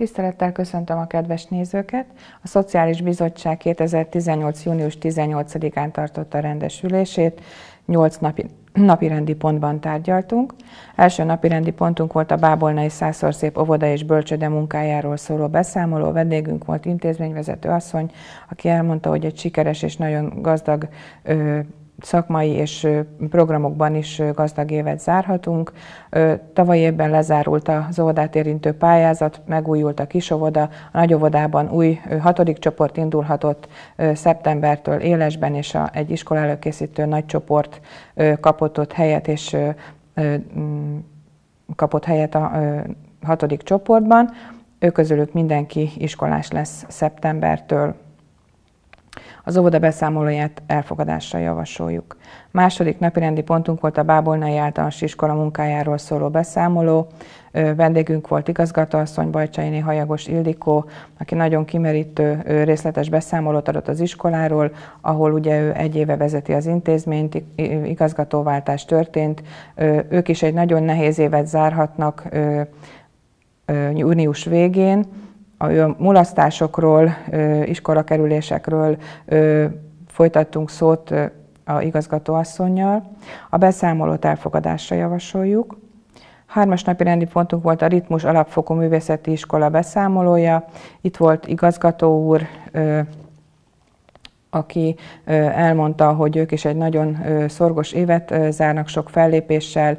Tisztelettel köszöntöm a kedves nézőket! A Szociális Bizottság 2018. június 18-án tartotta a rendesülését, 8 napi, napi rendi pontban tárgyaltunk. Első napi rendi pontunk volt a Bábolnai Szászorszép óvoda és bölcsöde munkájáról szóló beszámoló. Vendégünk volt intézményvezető asszony, aki elmondta, hogy egy sikeres és nagyon gazdag ö, szakmai és programokban is gazdag évet zárhatunk. Tavaly évben lezárult az óvodát érintő pályázat, megújult a kisovoda, a nagyovodában új hatodik csoport indulhatott szeptembertől élesben, és a, egy iskola előkészítő nagy csoport kapott ott helyet, és mm, kapott helyet a hatodik csoportban. Ő közülük mindenki iskolás lesz szeptembertől. Az óvoda beszámolóját elfogadásra javasoljuk. Második napirendi pontunk volt a Bábolnai Általános Iskola munkájáról szóló beszámoló. Vendégünk volt igazgatóasszony Bajcsainé Hajagos Ildikó, aki nagyon kimerítő, részletes beszámolót adott az iskoláról, ahol ugye ő egy éve vezeti az intézményt, igazgatóváltás történt. Ők is egy nagyon nehéz évet zárhatnak június végén, a mulasztásokról, iskolakerülésekről folytattunk szót a igazgatóasszonynal. A beszámolót elfogadásra javasoljuk. Hármas napi rendi pontunk volt a Ritmus Alapfokú Művészeti Iskola beszámolója. Itt volt igazgató úr, aki elmondta, hogy ők is egy nagyon szorgos évet zárnak sok fellépéssel,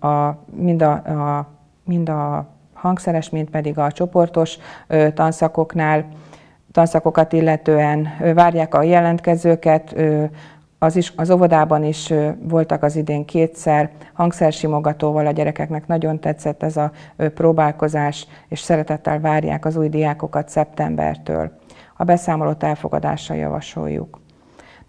a, mind a, a, mind a hangszeres, mint pedig a csoportos tanszakoknál. Tanszakokat illetően várják a jelentkezőket, az, is, az óvodában is voltak az idén kétszer, hangszersimogatóval a gyerekeknek nagyon tetszett ez a próbálkozás, és szeretettel várják az új diákokat szeptembertől. A beszámolót elfogadásra javasoljuk.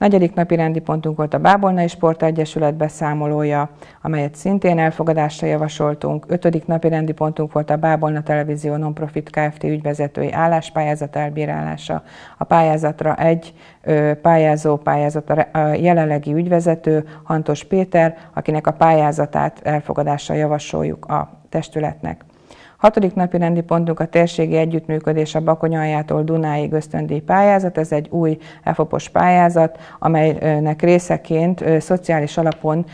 Negyedik napi rendi pontunk volt a Bábolnai Sport egyesület beszámolója, amelyet szintén elfogadásra javasoltunk. Ötödik napi rendi pontunk volt a Bábolna Televízió Nonprofit Kft. ügyvezetői álláspályázat elbírálása. A pályázatra egy pályázó pályázat a jelenlegi ügyvezető, Hantos Péter, akinek a pályázatát elfogadásra javasoljuk a testületnek. Hatodik napi rendi pontunk a térségi együttműködés a Bakonyaljától Dunáig ösztöndíj pályázat. Ez egy új EFOPOS pályázat, amelynek részeként szociális alapon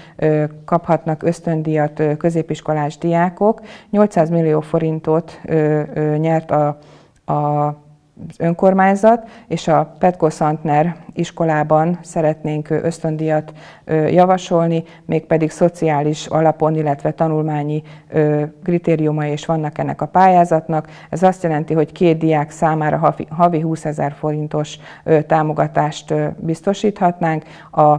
kaphatnak ösztöndíjat középiskolás diákok. 800 millió forintot nyert a, a önkormányzat, és a Petko Santner iskolában szeretnénk ösztöndíjat javasolni, mégpedig szociális alapon, illetve tanulmányi kritériumai is vannak ennek a pályázatnak. Ez azt jelenti, hogy két diák számára havi 20 ezer forintos támogatást biztosíthatnánk. A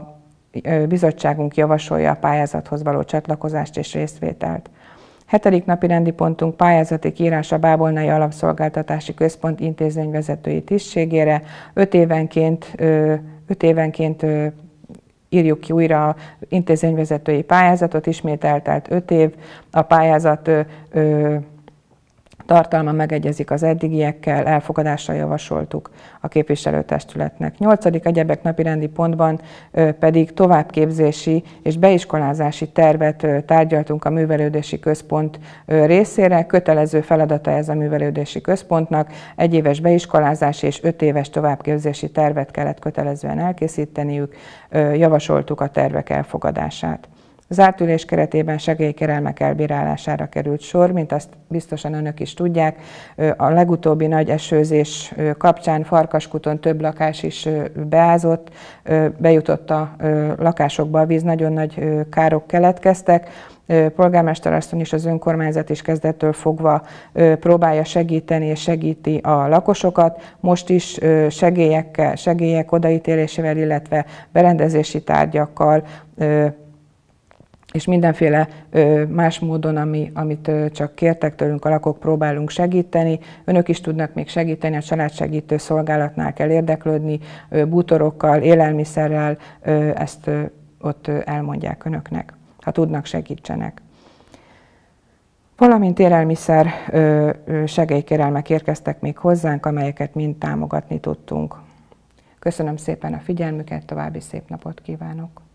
bizottságunk javasolja a pályázathoz való csatlakozást és részvételt. Hetedik napi rendi pontunk pályázati írás a Bábolnai Alapszolgáltatási Központ intézményvezetői tisztségére. Öt évenként, öt évenként írjuk ki újra a intézményvezetői pályázatot, ismét eltelt öt év. A pályázat ö, ö, tartalma megegyezik az eddigiekkel, elfogadásra javasoltuk a képviselőtestületnek. Nyolcadik egyebek napirendi pontban pedig továbbképzési és beiskolázási tervet tárgyaltunk a művelődési központ részére. Kötelező feladata ez a művelődési központnak. Egy éves beiskolázási és öt éves továbbképzési tervet kellett kötelezően elkészíteniük. Javasoltuk a tervek elfogadását. Zárt ülés keretében segélykerelmek elbírálására került sor, mint azt biztosan önök is tudják. A legutóbbi nagy esőzés kapcsán Farkaskuton több lakás is beázott, bejutott a lakásokba a víz, nagyon nagy károk keletkeztek polgármester asszony is az önkormányzat is kezdettől fogva próbálja segíteni és segíti a lakosokat. Most is segélyekkel, segélyek odaítélésével, illetve berendezési tárgyakkal és mindenféle más módon, ami, amit csak kértek tőlünk a lakók, próbálunk segíteni. Önök is tudnak még segíteni, a családsegítő szolgálatnál kell érdeklődni, bútorokkal, élelmiszerrel, ezt ott elmondják önöknek, ha tudnak, segítsenek. Valamint élelmiszer segélykérelmek érkeztek még hozzánk, amelyeket mind támogatni tudtunk. Köszönöm szépen a figyelmüket, további szép napot kívánok!